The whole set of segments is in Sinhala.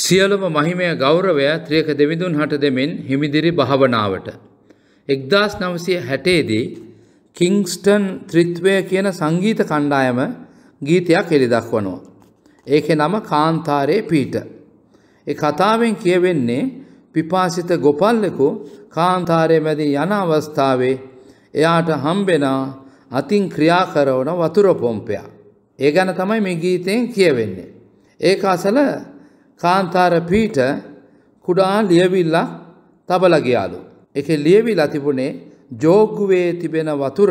සියලුම මහිමය ගෞරවය ත්‍රියක දෙවිඳුන් හට දෙමින් හිමිදිරි භාවනාවට. එක්දස් නවසය හැටේදී කිංස්ටන් ත්‍රිත්වය කියන සංගීත කණ්ඩායම ගීතයක් එළි දක්වනවා. ඒක නම කාන්තාරයේ පීට. ඒ කතාවෙන් කියවෙන්නේ පිපාසිත ගොපල්ලෙකු කාන්තාරය මැදී යන අවස්ථාවේ එයාට හම්බෙන අතින් ක්‍රියා කරවන වතුර පොම්පයක්. ඒ ගැන තමයි මේ ගීතයෙන් කියවෙන්නේ. ඒක අසල කාන්තාර පීට කුඩා ලියවිල්ලා තබලගයාලු. එක ලියවිලා තිබුණේ ජෝගුවේ තිබෙන වතුර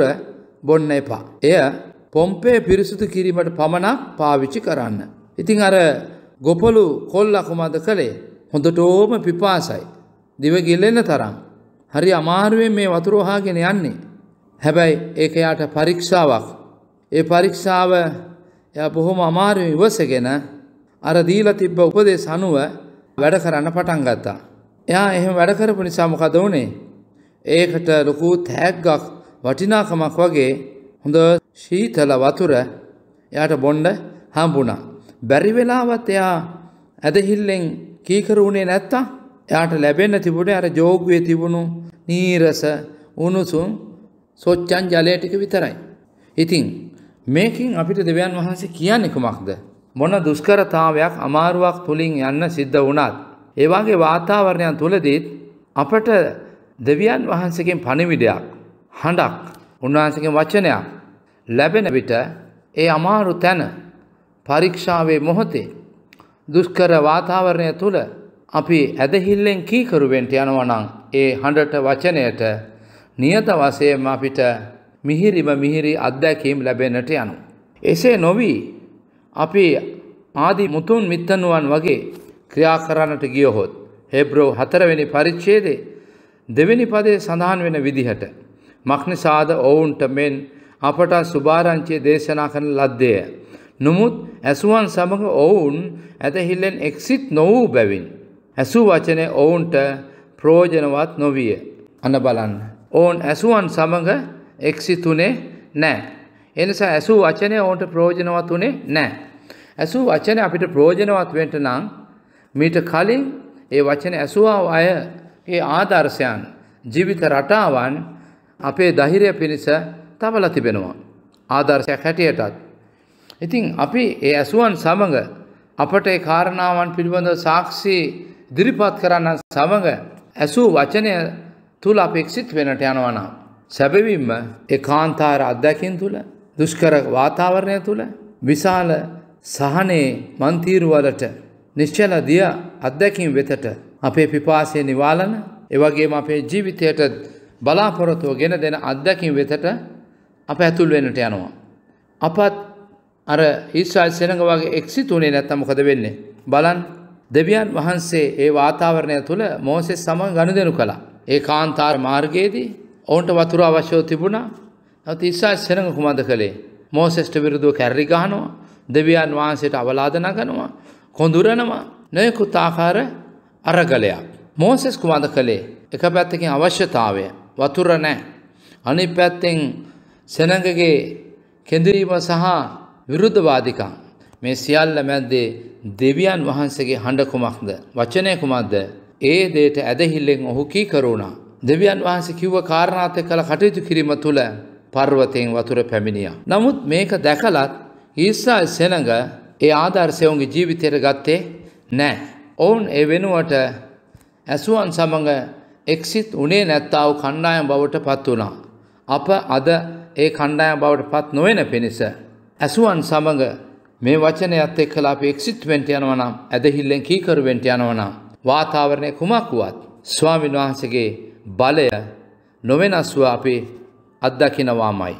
බොන්න එපා. එය පොම්පේ පිරිසුදු කිරීමට පමණක් පාවිච්චි කරන්න. ඉතිං අර ගොපලු කොල්ලකුමද කළේ හොඳට ඕම පිපාසයි. දිවගිල්ලෙන්න තරම්. හරි අමාරුවෙන් මේ වතුරෝහාගෙන යන්නේ. හැබැයි ඒක යාට පරීක්ෂාවක්. ඒ පරීක්ෂාව එය බොහොම අමාරුවෙන් ඉවසගෙන අර දීලා තිබ්බ උපදේශ අනුව වැඩ කරන්න පටන් ගත්තා. එයා එහෙම වැඩ කරපු නිසා මොකද වුනේ? ඒකට ලොකු තෑග්ගක් වටිනාකමක් වගේ හොඳ ශීතල වතුර එයාට බොන්න හම්බුණා. බැරි වෙලාවත් එයා ඇදහිල්ලෙන් කීකරු වුණේ නැත්තම් එයාට ලැබෙන්න තිබුණේ අර ජෝගුවේ තිබුණු නීරස උණුසුම් සොච්චන් ජලය ටික විතරයි. ඉතින් මේකින් අපිට දෙවියන් වහන්සේ කියන්නේ කුමක්ද? මොන දුෂ්කරතාවයක් අමාරුවක් තුළින් යන්න සිද්ධ වුණත්. ඒවාගේ වාතාවරණයන් තුළදීත් අපට දෙවියන් වහන්සකින් පණිවිඩයක් හඬක් උන්වහන්සකින් වචනයක් ලැබෙන විට ඒ අමාරු තැන පරීක්ෂාවේ මොහොතේ දුෂ්කර වාතාවරණය තුළ අපි ඇදහිල්ලෙන් කීකරුවෙන්ට යනවනං ඒ හඬට වචනයට නියත වසයම අපිට මිහිරිම මිහිරි අත්දැකීම් ලැබෙනට යනු. එසේ නොවී අපි ආදි මුතුන් මිත්තනුවන් වගේ ක්‍රියා කරන්නට ගියහොත් හෙබ්‍රෝ හතරවෙනි පරිච්ඡේදේ දෙවෙනි පදේ සඳහන් වෙන විදිහට මක්නිසාද ඔවුන්ට මෙන් අපට සුභාරංචිය දේශනා කරන ලද්දේය. නොමුත් ඇසුවන් සමඟ ඔවුන් ඇතහිල්ලෙන් එක්සිත් නොවූ බැවින්. ඇසූ වචනය ඔවුන්ට ප්‍රෝජනවත් නොවිය. අන බලන්න. ඔවුන් ඇසුවන් සමඟ එක්සිතුනේ නෑ. එනිසා ඇසූ වචනය ඔවුන්ට ප්‍රෝජනවත් උනේ නැහැ. ඇසූ වචන අපිට ප්‍රෝජනවත් වෙන්න නම් මීට කලින් ඒ වචන ඇසුවා අයගේ ආදර්ශයන් ජීවිත රටාවන් අපේ ධෛර්යය පිණිස තවලා තිබෙනවා. ආදර්ශයක් හැටියටත්. ඉතින් අපි ඒ ඇසුවන් සමඟ අපට ඒ කාරණාවන් පිළිබඳ සාක්ෂි ඉදිරිපත් කරන්න සමඟ ඇසූ වචනය තුළ අපේක්ෂිත් වෙනට යනවා නම් සැබවින්ම ඒ කාන්තාර අත්දැකින් තුළ දුෂ්කර වාතාවරණය තුළ විශාල සහනේ මන්තීරුවලට නිශ්චල දිය අත්දැකින් වෙතට අපේ පිපාසය නිවාලන එවගේම අපේ ජීවිතයට බලාපොරොතුව ගෙන දෙන අත්දැකින් වෙතට අප ඇතුල් වෙනට යනවා. අපත් අර ඊස්වාල් සෙනඟ වගේ එක්සි තුනේ නැත්තම් මොකද වෙන්නේ. බලන් දෙවියන් වහන්සේ ඒ වාතාවරණය තුළ මෝසෙස් සමන් ගනුදෙනු කළා. ඒ කාන්තාර මාර්ගයේදී ඔවුන්ට වතුර අවශ්‍යෝ තිබුණා ඇති ඉස්සා සෙනඟ කුමද කළේ මෝසෙස්ට විරුදුව කැරරි ගහනවා දෙවියන් වහන්සේට අවලාදන කරනවා කොඳුරනවා නොයකුත් ආකාර අරගලයක්. මෝසෙස් කුමද කළේ එක පැත්තකින් අවශ්‍යතාවය වතුර නෑ අනි පැත්තෙන් සෙනඟගේ කෙඳරීම සහ විරුද්ධවාදිකම් මේ සියල්ල මැද්දේ දෙවියන් වහන්සේගේ හඬ කුමක්ද වචනය කුමක්ද ඒ දේට ඇදහිල්ලෙන් ඔහු කී කරුණා දෙවියන් වහන්සේ කිව්ව කාරණාත් කළ කටයුතු කිරීම තුළ පර්වතයෙන් වතුර පැමිණියා. නමුත් මේක දැකලත් ඊස්සා සෙනඟ ඒ ආදර්ශයවුන්ගේ ජීවිතයට ගත්තේ නෑ. ඔවුන් ඒ වෙනුවට ඇසුවන් සමඟ එක්සිත් උනේ නැත්තාව කණ්ඩායම් බවට පත් වුණා. අප අද ඒ කණ්ඩායම් බවට පත් නොවෙන පිණිස. ඇසුවන් සමඟ මේ වචනයත් එක්කලා අප එක්සිත්වෙන්ට යනවනම් ඇදහිල්ලෙන් කීකරුවෙන්ට යනවනම්. වාතාවරණය කුමක් වුවත් ස්වාමින් වහන්සගේ බලය නොවෙනස්ව අපේ අත්දකිනවාමයි.